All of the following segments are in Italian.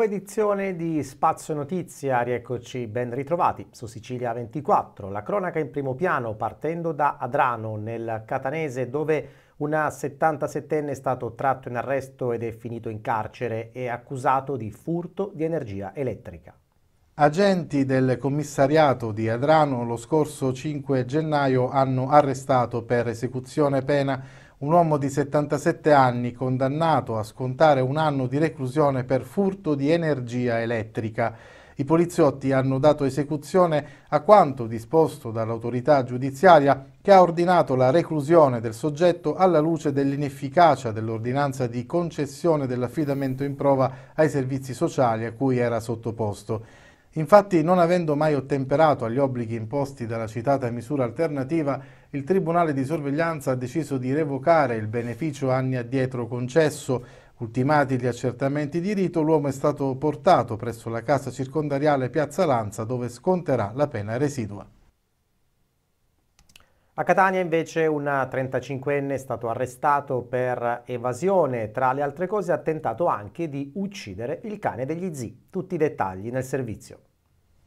nuova edizione di Spazio Notizia, rieccoci ben ritrovati su Sicilia 24. La cronaca in primo piano partendo da Adrano nel Catanese dove una 77enne è stato tratto in arresto ed è finito in carcere e accusato di furto di energia elettrica. Agenti del commissariato di Adrano lo scorso 5 gennaio hanno arrestato per esecuzione pena un uomo di 77 anni condannato a scontare un anno di reclusione per furto di energia elettrica. I poliziotti hanno dato esecuzione a quanto disposto dall'autorità giudiziaria che ha ordinato la reclusione del soggetto alla luce dell'inefficacia dell'ordinanza di concessione dell'affidamento in prova ai servizi sociali a cui era sottoposto. Infatti, non avendo mai ottemperato agli obblighi imposti dalla citata misura alternativa, il Tribunale di sorveglianza ha deciso di revocare il beneficio anni addietro concesso. Ultimati gli accertamenti di rito, l'uomo è stato portato presso la casa circondariale Piazza Lanza dove sconterà la pena residua. A Catania invece un 35enne è stato arrestato per evasione, tra le altre cose ha tentato anche di uccidere il cane degli zii. Tutti i dettagli nel servizio.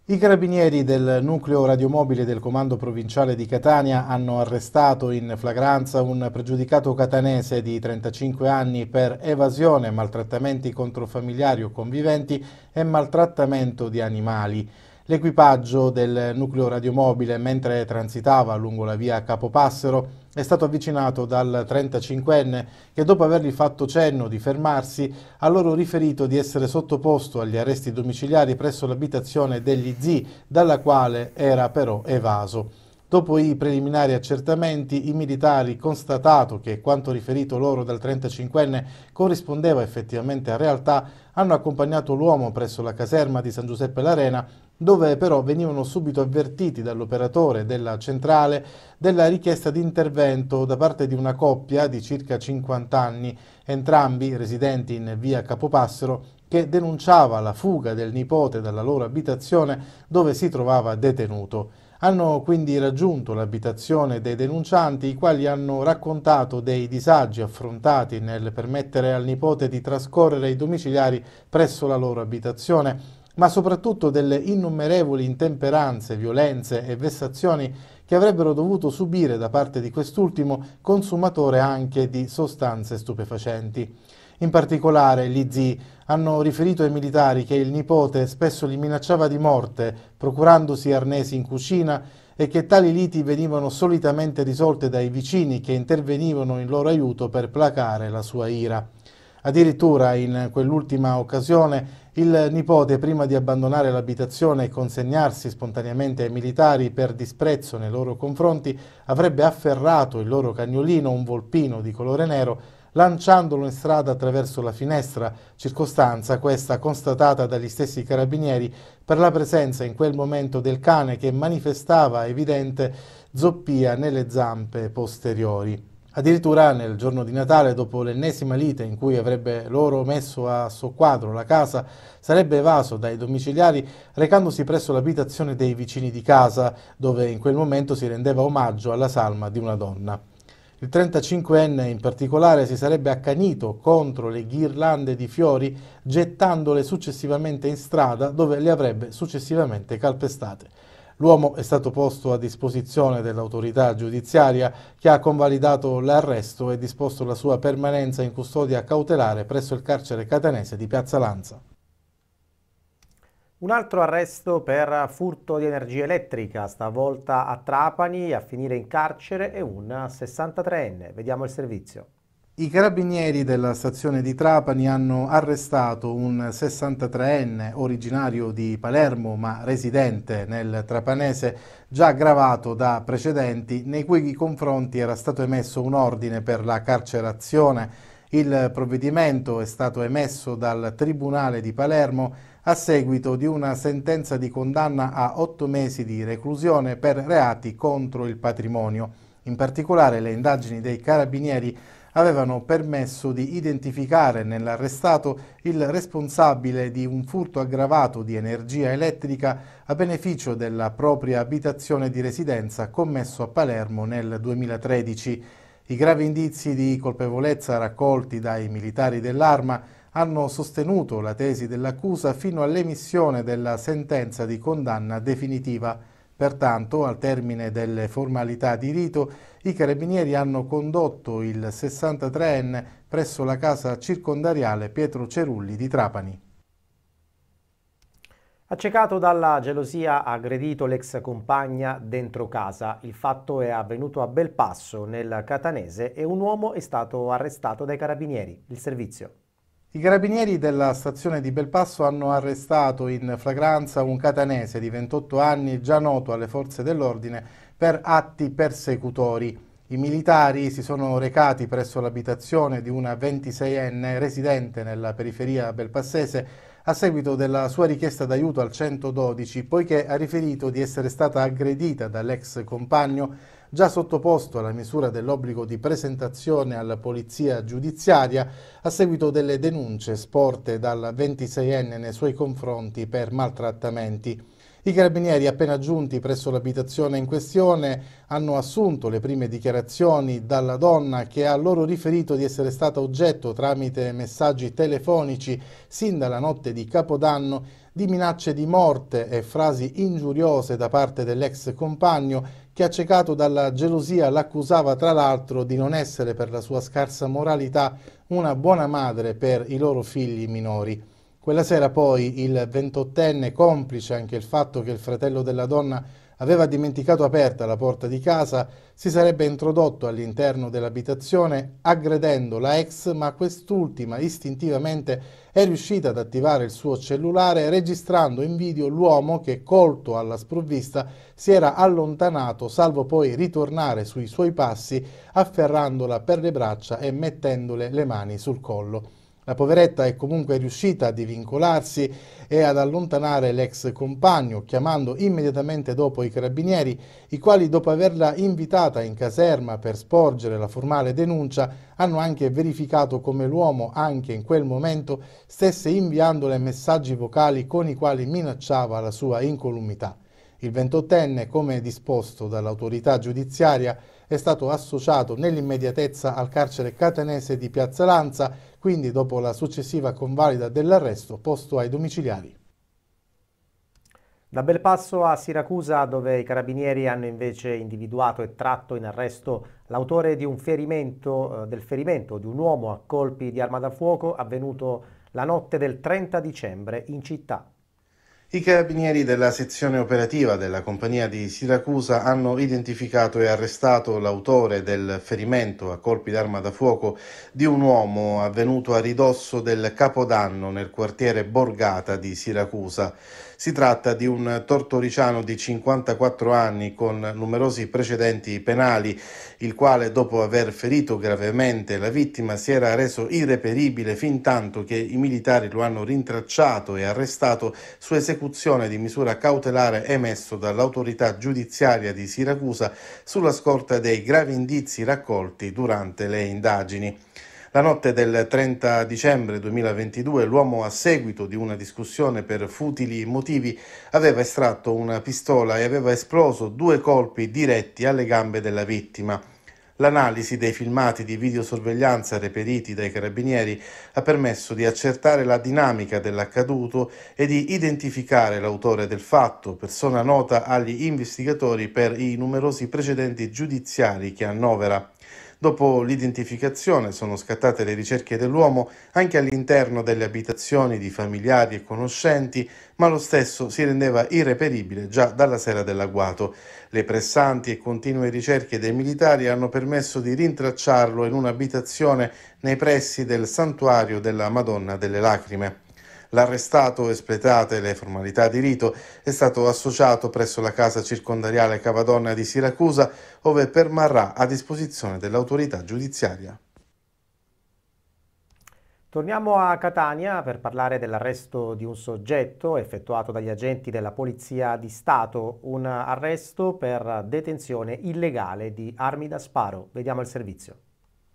I carabinieri del nucleo radiomobile del comando provinciale di Catania hanno arrestato in flagranza un pregiudicato catanese di 35 anni per evasione, maltrattamenti contro familiari o conviventi e maltrattamento di animali. L'equipaggio del nucleo radiomobile, mentre transitava lungo la via Capopassero, è stato avvicinato dal 35enne che dopo avergli fatto cenno di fermarsi ha loro riferito di essere sottoposto agli arresti domiciliari presso l'abitazione degli zii dalla quale era però evaso. Dopo i preliminari accertamenti, i militari, constatato che quanto riferito loro dal 35enne corrispondeva effettivamente a realtà, hanno accompagnato l'uomo presso la caserma di San Giuseppe l'Arena, dove però venivano subito avvertiti dall'operatore della centrale della richiesta di intervento da parte di una coppia di circa 50 anni, entrambi residenti in via Capopassero, che denunciava la fuga del nipote dalla loro abitazione dove si trovava detenuto. Hanno quindi raggiunto l'abitazione dei denuncianti, i quali hanno raccontato dei disagi affrontati nel permettere al nipote di trascorrere i domiciliari presso la loro abitazione ma soprattutto delle innumerevoli intemperanze, violenze e vessazioni che avrebbero dovuto subire da parte di quest'ultimo consumatore anche di sostanze stupefacenti. In particolare, gli zii hanno riferito ai militari che il nipote spesso li minacciava di morte, procurandosi arnesi in cucina e che tali liti venivano solitamente risolte dai vicini che intervenivano in loro aiuto per placare la sua ira. Addirittura in quell'ultima occasione il nipote, prima di abbandonare l'abitazione e consegnarsi spontaneamente ai militari per disprezzo nei loro confronti, avrebbe afferrato il loro cagnolino, un volpino di colore nero, lanciandolo in strada attraverso la finestra, circostanza questa constatata dagli stessi carabinieri per la presenza in quel momento del cane che manifestava evidente zoppia nelle zampe posteriori. Addirittura nel giorno di Natale, dopo l'ennesima lite in cui avrebbe loro messo a soqquadro la casa, sarebbe evaso dai domiciliari recandosi presso l'abitazione dei vicini di casa, dove in quel momento si rendeva omaggio alla salma di una donna. Il 35enne in particolare si sarebbe accanito contro le ghirlande di fiori gettandole successivamente in strada dove le avrebbe successivamente calpestate. L'uomo è stato posto a disposizione dell'autorità giudiziaria che ha convalidato l'arresto e disposto la sua permanenza in custodia cautelare presso il carcere catanese di Piazza Lanza. Un altro arresto per furto di energia elettrica, stavolta a Trapani, a finire in carcere è un 63enne. Vediamo il servizio. I carabinieri della stazione di Trapani hanno arrestato un 63enne originario di Palermo ma residente nel trapanese già aggravato da precedenti nei cui confronti era stato emesso un ordine per la carcerazione. Il provvedimento è stato emesso dal Tribunale di Palermo a seguito di una sentenza di condanna a otto mesi di reclusione per reati contro il patrimonio. In particolare le indagini dei carabinieri avevano permesso di identificare nell'arrestato il responsabile di un furto aggravato di energia elettrica a beneficio della propria abitazione di residenza commesso a Palermo nel 2013. I gravi indizi di colpevolezza raccolti dai militari dell'arma hanno sostenuto la tesi dell'accusa fino all'emissione della sentenza di condanna definitiva. Pertanto, al termine delle formalità di rito, i carabinieri hanno condotto il 63enne presso la casa circondariale Pietro Cerulli di Trapani. Accecato dalla gelosia ha aggredito l'ex compagna dentro casa. Il fatto è avvenuto a Belpasso, nel Catanese, e un uomo è stato arrestato dai carabinieri. Il servizio. I carabinieri della stazione di Belpasso hanno arrestato in flagranza un catanese di 28 anni già noto alle forze dell'ordine per atti persecutori. I militari si sono recati presso l'abitazione di una 26enne residente nella periferia belpassese a seguito della sua richiesta d'aiuto al 112 poiché ha riferito di essere stata aggredita dall'ex compagno già sottoposto alla misura dell'obbligo di presentazione alla polizia giudiziaria a seguito delle denunce sporte dal 26enne nei suoi confronti per maltrattamenti. I carabinieri appena giunti presso l'abitazione in questione hanno assunto le prime dichiarazioni dalla donna che ha loro riferito di essere stata oggetto tramite messaggi telefonici sin dalla notte di Capodanno di minacce di morte e frasi ingiuriose da parte dell'ex compagno che accecato dalla gelosia l'accusava tra l'altro di non essere per la sua scarsa moralità una buona madre per i loro figli minori. Quella sera poi il ventottenne, complice anche il fatto che il fratello della donna aveva dimenticato aperta la porta di casa, si sarebbe introdotto all'interno dell'abitazione aggredendo la ex, ma quest'ultima istintivamente è riuscita ad attivare il suo cellulare registrando in video l'uomo che, colto alla sprovvista, si era allontanato, salvo poi ritornare sui suoi passi, afferrandola per le braccia e mettendole le mani sul collo. La poveretta è comunque riuscita a divincolarsi e ad allontanare l'ex compagno, chiamando immediatamente dopo i carabinieri, i quali dopo averla invitata in caserma per sporgere la formale denuncia, hanno anche verificato come l'uomo anche in quel momento stesse inviandole messaggi vocali con i quali minacciava la sua incolumità. Il ventottenne, come disposto dall'autorità giudiziaria, è stato associato nell'immediatezza al carcere catanese di Piazza Lanza, quindi dopo la successiva convalida dell'arresto posto ai domiciliari. Da Belpasso a Siracusa, dove i carabinieri hanno invece individuato e tratto in arresto l'autore ferimento, eh, del ferimento di un uomo a colpi di arma da fuoco avvenuto la notte del 30 dicembre in città. I carabinieri della sezione operativa della compagnia di Siracusa hanno identificato e arrestato l'autore del ferimento a colpi d'arma da fuoco di un uomo avvenuto a ridosso del Capodanno nel quartiere Borgata di Siracusa. Si tratta di un tortoriciano di 54 anni con numerosi precedenti penali, il quale dopo aver ferito gravemente la vittima si era reso irreperibile fin tanto che i militari lo hanno rintracciato e arrestato su esecuzione di misura cautelare emesso dall'autorità giudiziaria di Siracusa sulla scorta dei gravi indizi raccolti durante le indagini. La notte del 30 dicembre 2022 l'uomo a seguito di una discussione per futili motivi aveva estratto una pistola e aveva esploso due colpi diretti alle gambe della vittima. L'analisi dei filmati di videosorveglianza reperiti dai carabinieri ha permesso di accertare la dinamica dell'accaduto e di identificare l'autore del fatto, persona nota agli investigatori per i numerosi precedenti giudiziari che annovera. Dopo l'identificazione sono scattate le ricerche dell'uomo anche all'interno delle abitazioni di familiari e conoscenti, ma lo stesso si rendeva irreperibile già dalla sera dell'agguato. Le pressanti e continue ricerche dei militari hanno permesso di rintracciarlo in un'abitazione nei pressi del santuario della Madonna delle Lacrime. L'arrestato, espletate le formalità di rito, è stato associato presso la casa circondariale Cavadonna di Siracusa, ove permarrà a disposizione dell'autorità giudiziaria. Torniamo a Catania per parlare dell'arresto di un soggetto effettuato dagli agenti della Polizia di Stato, un arresto per detenzione illegale di armi da sparo. Vediamo il servizio.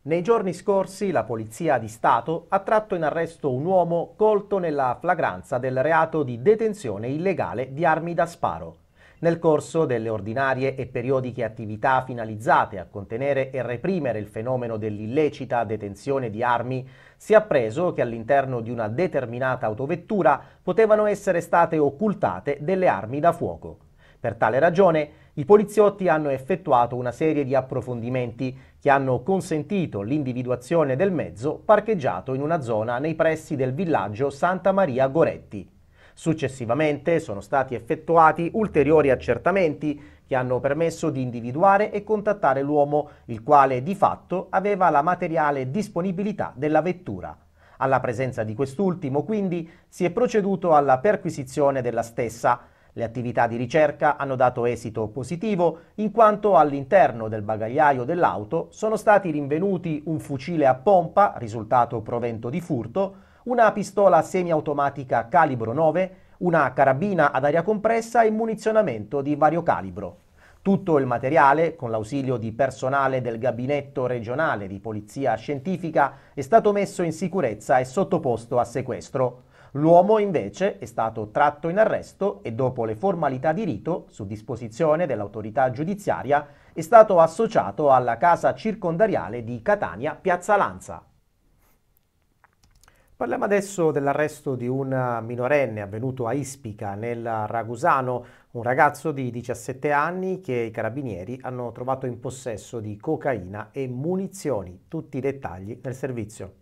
Nei giorni scorsi la Polizia di Stato ha tratto in arresto un uomo colto nella flagranza del reato di detenzione illegale di armi da sparo. Nel corso delle ordinarie e periodiche attività finalizzate a contenere e reprimere il fenomeno dell'illecita detenzione di armi, si è appreso che all'interno di una determinata autovettura potevano essere state occultate delle armi da fuoco. Per tale ragione i poliziotti hanno effettuato una serie di approfondimenti che hanno consentito l'individuazione del mezzo parcheggiato in una zona nei pressi del villaggio Santa Maria Goretti. Successivamente sono stati effettuati ulteriori accertamenti che hanno permesso di individuare e contattare l'uomo, il quale di fatto aveva la materiale disponibilità della vettura. Alla presenza di quest'ultimo, quindi, si è proceduto alla perquisizione della stessa, le attività di ricerca hanno dato esito positivo in quanto all'interno del bagagliaio dell'auto sono stati rinvenuti un fucile a pompa, risultato provento di furto, una pistola semiautomatica calibro 9, una carabina ad aria compressa e munizionamento di vario calibro. Tutto il materiale, con l'ausilio di personale del Gabinetto regionale di Polizia Scientifica, è stato messo in sicurezza e sottoposto a sequestro. L'uomo invece è stato tratto in arresto e dopo le formalità di rito, su disposizione dell'autorità giudiziaria, è stato associato alla casa circondariale di Catania Piazza Lanza. Parliamo adesso dell'arresto di un minorenne avvenuto a Ispica nel Ragusano, un ragazzo di 17 anni che i carabinieri hanno trovato in possesso di cocaina e munizioni. Tutti i dettagli nel servizio.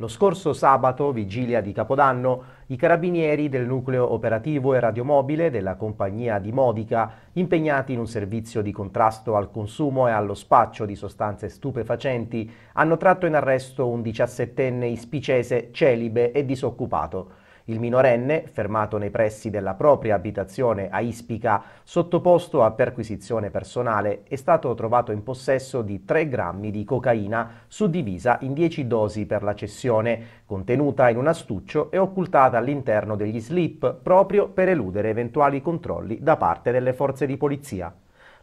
Lo scorso sabato, vigilia di Capodanno, i carabinieri del nucleo operativo e radiomobile della compagnia di Modica, impegnati in un servizio di contrasto al consumo e allo spaccio di sostanze stupefacenti, hanno tratto in arresto un 17enne ispicese celibe e disoccupato il minorenne, fermato nei pressi della propria abitazione a Ispica, sottoposto a perquisizione personale, è stato trovato in possesso di 3 grammi di cocaina suddivisa in 10 dosi per la cessione, contenuta in un astuccio e occultata all'interno degli slip proprio per eludere eventuali controlli da parte delle forze di polizia.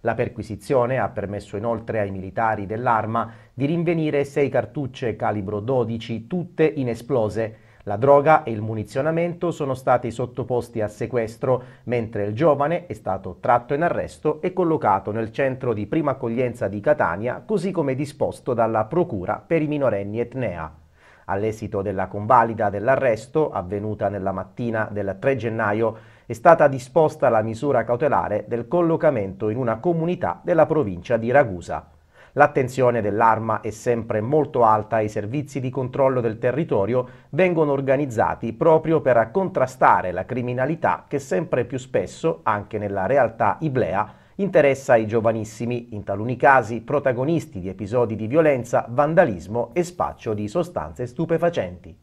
La perquisizione ha permesso inoltre ai militari dell'arma di rinvenire sei cartucce calibro 12 tutte inesplose, la droga e il munizionamento sono stati sottoposti a sequestro, mentre il giovane è stato tratto in arresto e collocato nel centro di prima accoglienza di Catania, così come disposto dalla Procura per i minorenni etnea. All'esito della convalida dell'arresto, avvenuta nella mattina del 3 gennaio, è stata disposta la misura cautelare del collocamento in una comunità della provincia di Ragusa. L'attenzione dell'arma è sempre molto alta e i servizi di controllo del territorio vengono organizzati proprio per contrastare la criminalità che sempre più spesso, anche nella realtà iblea, interessa i giovanissimi, in taluni casi protagonisti di episodi di violenza, vandalismo e spaccio di sostanze stupefacenti.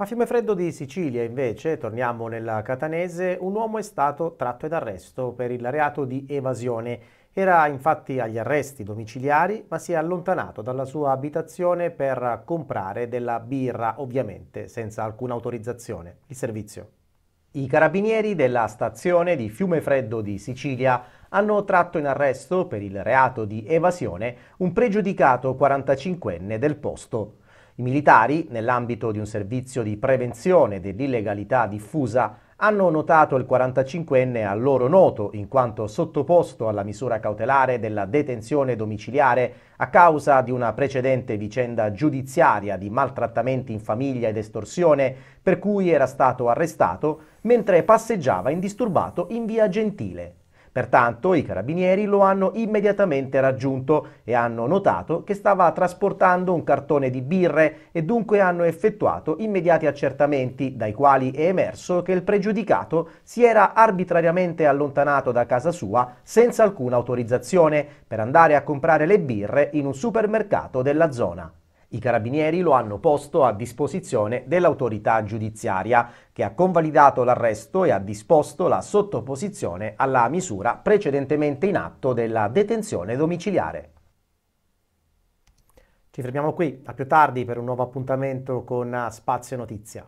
A Fiumefreddo di Sicilia, invece, torniamo nella Catanese, un uomo è stato tratto ed arresto per il reato di evasione. Era infatti agli arresti domiciliari ma si è allontanato dalla sua abitazione per comprare della birra, ovviamente senza alcuna autorizzazione. Il servizio. I carabinieri della stazione di Fiume Freddo di Sicilia hanno tratto in arresto per il reato di evasione un pregiudicato 45enne del posto. I militari, nell'ambito di un servizio di prevenzione dell'illegalità diffusa, hanno notato il 45enne a loro noto in quanto sottoposto alla misura cautelare della detenzione domiciliare a causa di una precedente vicenda giudiziaria di maltrattamenti in famiglia ed estorsione per cui era stato arrestato mentre passeggiava indisturbato in via Gentile. Pertanto i carabinieri lo hanno immediatamente raggiunto e hanno notato che stava trasportando un cartone di birre e dunque hanno effettuato immediati accertamenti dai quali è emerso che il pregiudicato si era arbitrariamente allontanato da casa sua senza alcuna autorizzazione per andare a comprare le birre in un supermercato della zona. I carabinieri lo hanno posto a disposizione dell'autorità giudiziaria, che ha convalidato l'arresto e ha disposto la sottoposizione alla misura precedentemente in atto della detenzione domiciliare. Ci fermiamo qui, a più tardi per un nuovo appuntamento con Spazio Notizia.